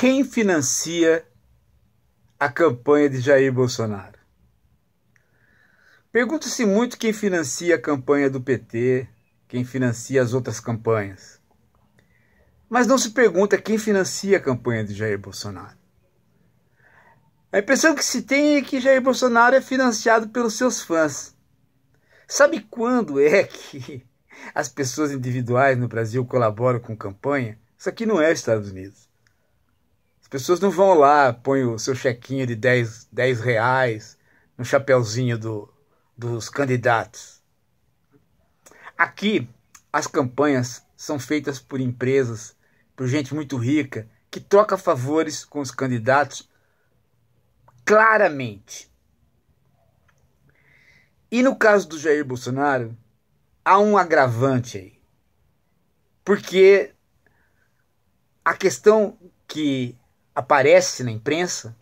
quem financia a campanha de Jair Bolsonaro? Pergunta-se muito quem financia a campanha do PT, quem financia as outras campanhas. Mas não se pergunta quem financia a campanha de Jair Bolsonaro. A impressão que se tem é que Jair Bolsonaro é financiado pelos seus fãs. Sabe quando é que as pessoas individuais no Brasil colaboram com campanha? Isso aqui não é Estados Unidos pessoas não vão lá, põem o seu chequinho de 10, 10 reais no chapéuzinho do, dos candidatos. Aqui, as campanhas são feitas por empresas, por gente muito rica, que troca favores com os candidatos claramente. E no caso do Jair Bolsonaro, há um agravante aí. Porque a questão que aparece na imprensa,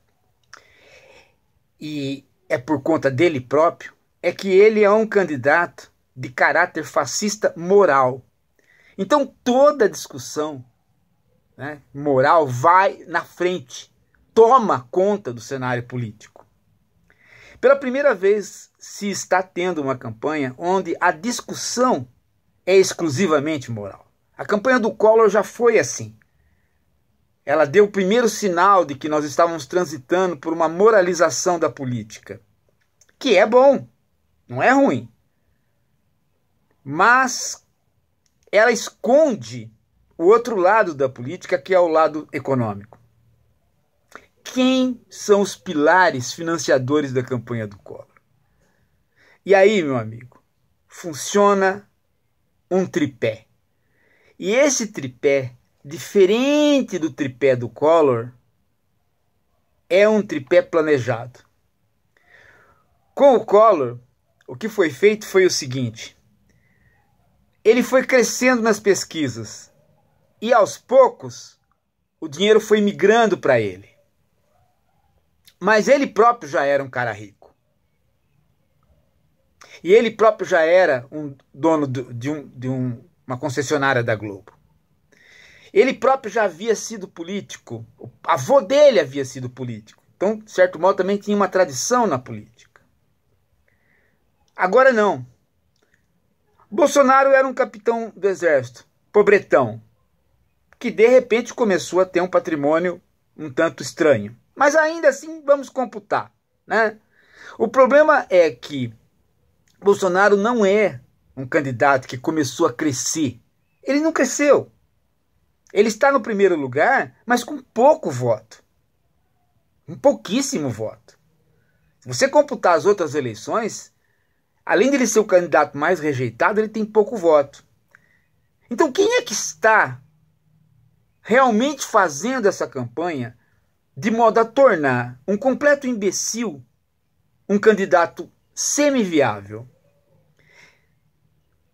e é por conta dele próprio, é que ele é um candidato de caráter fascista moral. Então toda discussão né, moral vai na frente, toma conta do cenário político. Pela primeira vez se está tendo uma campanha onde a discussão é exclusivamente moral. A campanha do Collor já foi assim ela deu o primeiro sinal de que nós estávamos transitando por uma moralização da política, que é bom, não é ruim. Mas ela esconde o outro lado da política, que é o lado econômico. Quem são os pilares financiadores da campanha do Collor? E aí, meu amigo, funciona um tripé. E esse tripé diferente do tripé do Collor, é um tripé planejado. Com o Collor, o que foi feito foi o seguinte: ele foi crescendo nas pesquisas e aos poucos o dinheiro foi migrando para ele. Mas ele próprio já era um cara rico. E ele próprio já era um dono de, um, de um, uma concessionária da Globo. Ele próprio já havia sido político, o avô dele havia sido político. Então, de certo modo, também tinha uma tradição na política. Agora não. Bolsonaro era um capitão do exército, pobretão, que de repente começou a ter um patrimônio um tanto estranho. Mas ainda assim, vamos computar, né? O problema é que Bolsonaro não é um candidato que começou a crescer. Ele não cresceu. Ele está no primeiro lugar, mas com pouco voto. Um pouquíssimo voto. Se você computar as outras eleições, além de ele ser o candidato mais rejeitado, ele tem pouco voto. Então, quem é que está realmente fazendo essa campanha de modo a tornar um completo imbecil um candidato semi-viável?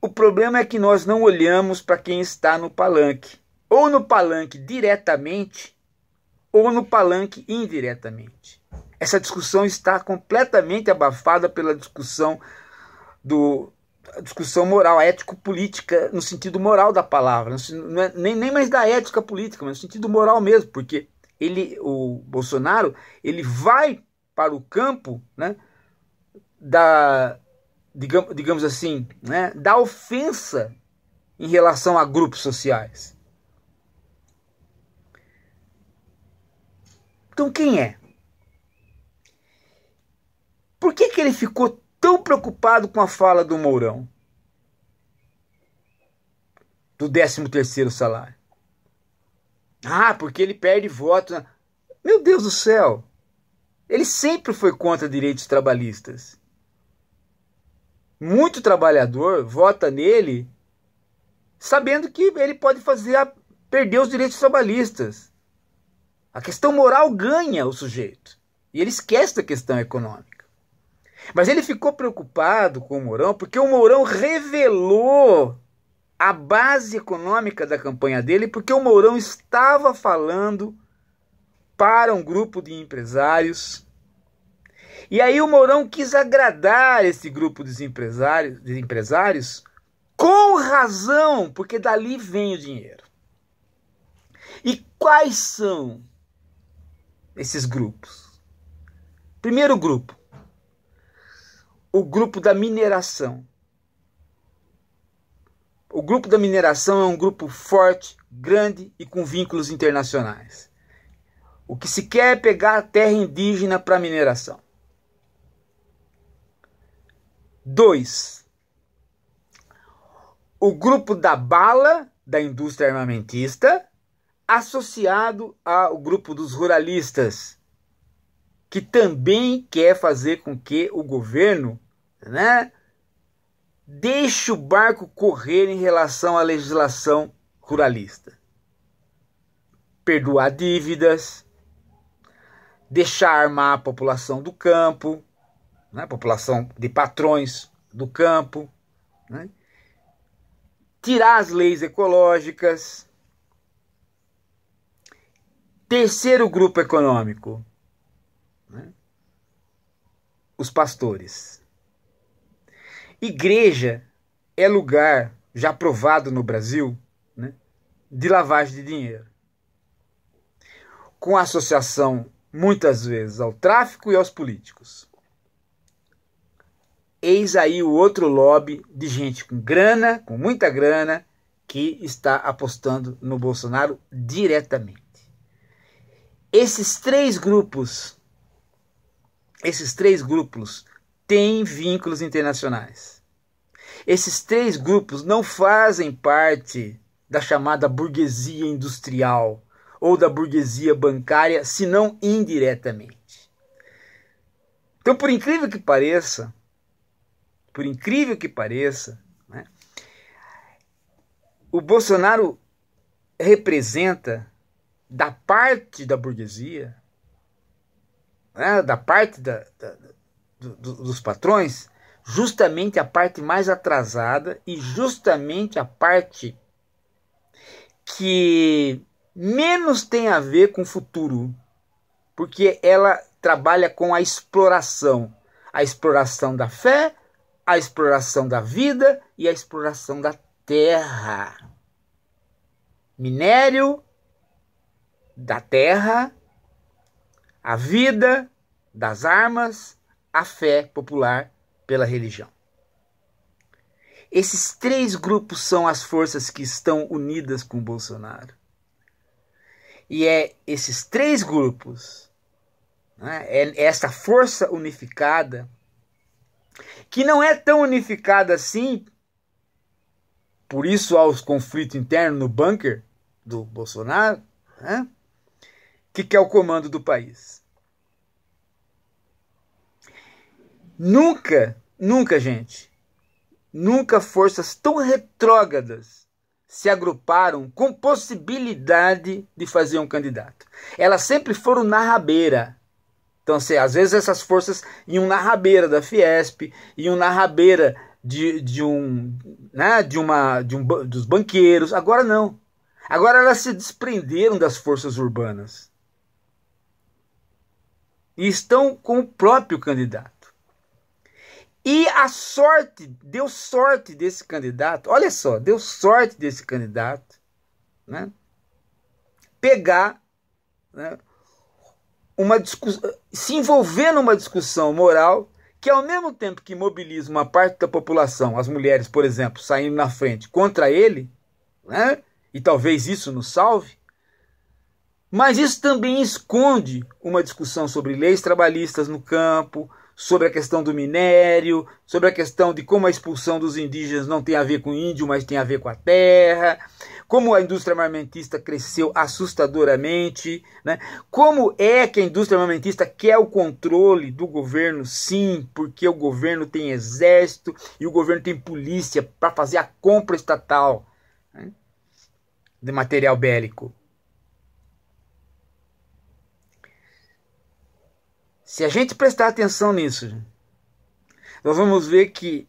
O problema é que nós não olhamos para quem está no palanque ou no palanque diretamente ou no palanque indiretamente. Essa discussão está completamente abafada pela discussão do discussão moral, ético-política, no sentido moral da palavra, é, nem, nem mais da ética política, mas no sentido moral mesmo, porque ele, o Bolsonaro, ele vai para o campo né, da, digamos, digamos assim, né, da ofensa em relação a grupos sociais. Então quem é? Por que, que ele ficou tão preocupado com a fala do Mourão? Do 13 terceiro salário. Ah, porque ele perde voto. Meu Deus do céu! Ele sempre foi contra direitos trabalhistas. Muito trabalhador vota nele sabendo que ele pode fazer a... perder os direitos trabalhistas. A questão moral ganha o sujeito. E ele esquece da questão econômica. Mas ele ficou preocupado com o Mourão porque o Mourão revelou a base econômica da campanha dele, porque o Mourão estava falando para um grupo de empresários. E aí o Mourão quis agradar esse grupo de empresários, de empresários com razão, porque dali vem o dinheiro. E quais são esses grupos. Primeiro grupo, o grupo da mineração. O grupo da mineração é um grupo forte, grande e com vínculos internacionais. O que se quer é pegar a terra indígena para mineração. Dois, o grupo da bala da indústria armamentista associado ao grupo dos ruralistas, que também quer fazer com que o governo né, deixe o barco correr em relação à legislação ruralista. Perdoar dívidas, deixar armar a população do campo, né, a população de patrões do campo, né, tirar as leis ecológicas Terceiro grupo econômico: né? os pastores. Igreja é lugar já provado no Brasil né? de lavagem de dinheiro, com associação muitas vezes ao tráfico e aos políticos. Eis aí o outro lobby de gente com grana, com muita grana, que está apostando no Bolsonaro diretamente. Esses três grupos, esses três grupos têm vínculos internacionais. Esses três grupos não fazem parte da chamada burguesia industrial ou da burguesia bancária, senão indiretamente. Então, por incrível que pareça, por incrível que pareça, né, o Bolsonaro representa da parte da burguesia, né, da parte da, da, do, dos patrões, justamente a parte mais atrasada e justamente a parte que menos tem a ver com o futuro, porque ela trabalha com a exploração, a exploração da fé, a exploração da vida e a exploração da terra. Minério, da terra, a vida, das armas, a fé popular pela religião. Esses três grupos são as forças que estão unidas com Bolsonaro. E é esses três grupos, né, é essa força unificada, que não é tão unificada assim, por isso há os conflitos internos no bunker do Bolsonaro, né? que quer é o comando do país. Nunca, nunca, gente, nunca forças tão retrógradas se agruparam com possibilidade de fazer um candidato. Elas sempre foram na rabeira. Então, se, às vezes essas forças iam na rabeira da Fiesp, iam na rabeira de, de um, né, de uma, de um, dos banqueiros. Agora não. Agora elas se desprenderam das forças urbanas e estão com o próprio candidato. E a sorte, deu sorte desse candidato, olha só, deu sorte desse candidato, né? Pegar né, uma discussão, se envolver numa discussão moral que ao mesmo tempo que mobiliza uma parte da população, as mulheres, por exemplo, saindo na frente contra ele, né? E talvez isso nos salve, mas isso também esconde uma discussão sobre leis trabalhistas no campo, sobre a questão do minério, sobre a questão de como a expulsão dos indígenas não tem a ver com o índio, mas tem a ver com a terra, como a indústria armamentista cresceu assustadoramente, né? como é que a indústria armamentista quer o controle do governo, sim, porque o governo tem exército e o governo tem polícia para fazer a compra estatal né? de material bélico. Se a gente prestar atenção nisso, nós vamos ver que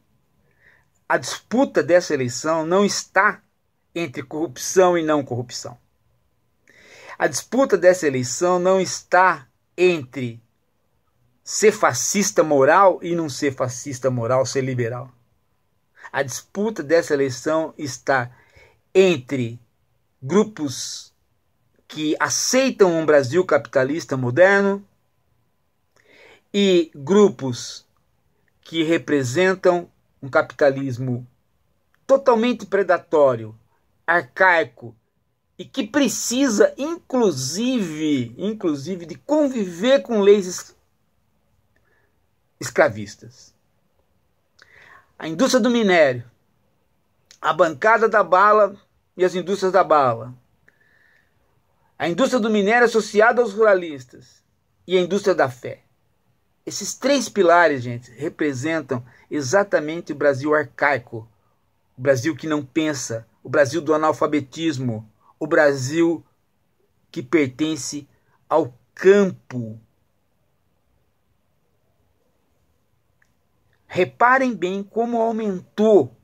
a disputa dessa eleição não está entre corrupção e não corrupção. A disputa dessa eleição não está entre ser fascista moral e não ser fascista moral, ser liberal. A disputa dessa eleição está entre grupos que aceitam um Brasil capitalista moderno e grupos que representam um capitalismo totalmente predatório, arcaico e que precisa inclusive, inclusive de conviver com leis escravistas. A indústria do minério, a bancada da bala e as indústrias da bala. A indústria do minério associada aos ruralistas e a indústria da fé. Esses três pilares, gente, representam exatamente o Brasil arcaico, o Brasil que não pensa, o Brasil do analfabetismo, o Brasil que pertence ao campo. Reparem bem como aumentou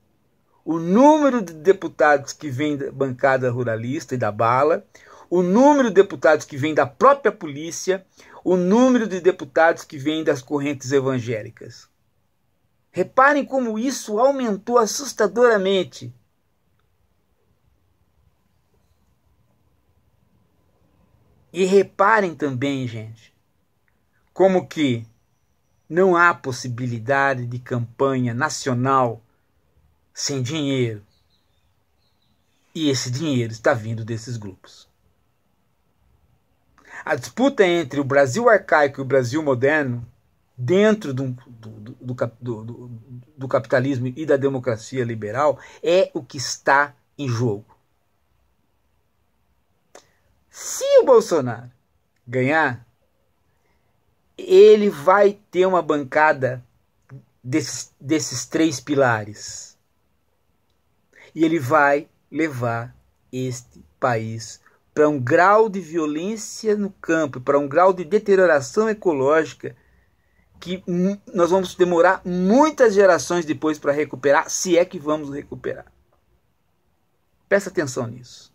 o número de deputados que vem da bancada ruralista e da bala, o número de deputados que vem da própria polícia, o número de deputados que vem das correntes evangélicas. Reparem como isso aumentou assustadoramente. E reparem também, gente, como que não há possibilidade de campanha nacional sem dinheiro. E esse dinheiro está vindo desses grupos a disputa entre o Brasil arcaico e o Brasil moderno, dentro do, do, do, do, capitalismo e da democracia liberal, é o que está em jogo. Se o Bolsonaro ganhar, ele vai ter uma bancada desses, desses três pilares. E ele vai levar este país para um grau de violência no campo, para um grau de deterioração ecológica que nós vamos demorar muitas gerações depois para recuperar, se é que vamos recuperar. Presta atenção nisso.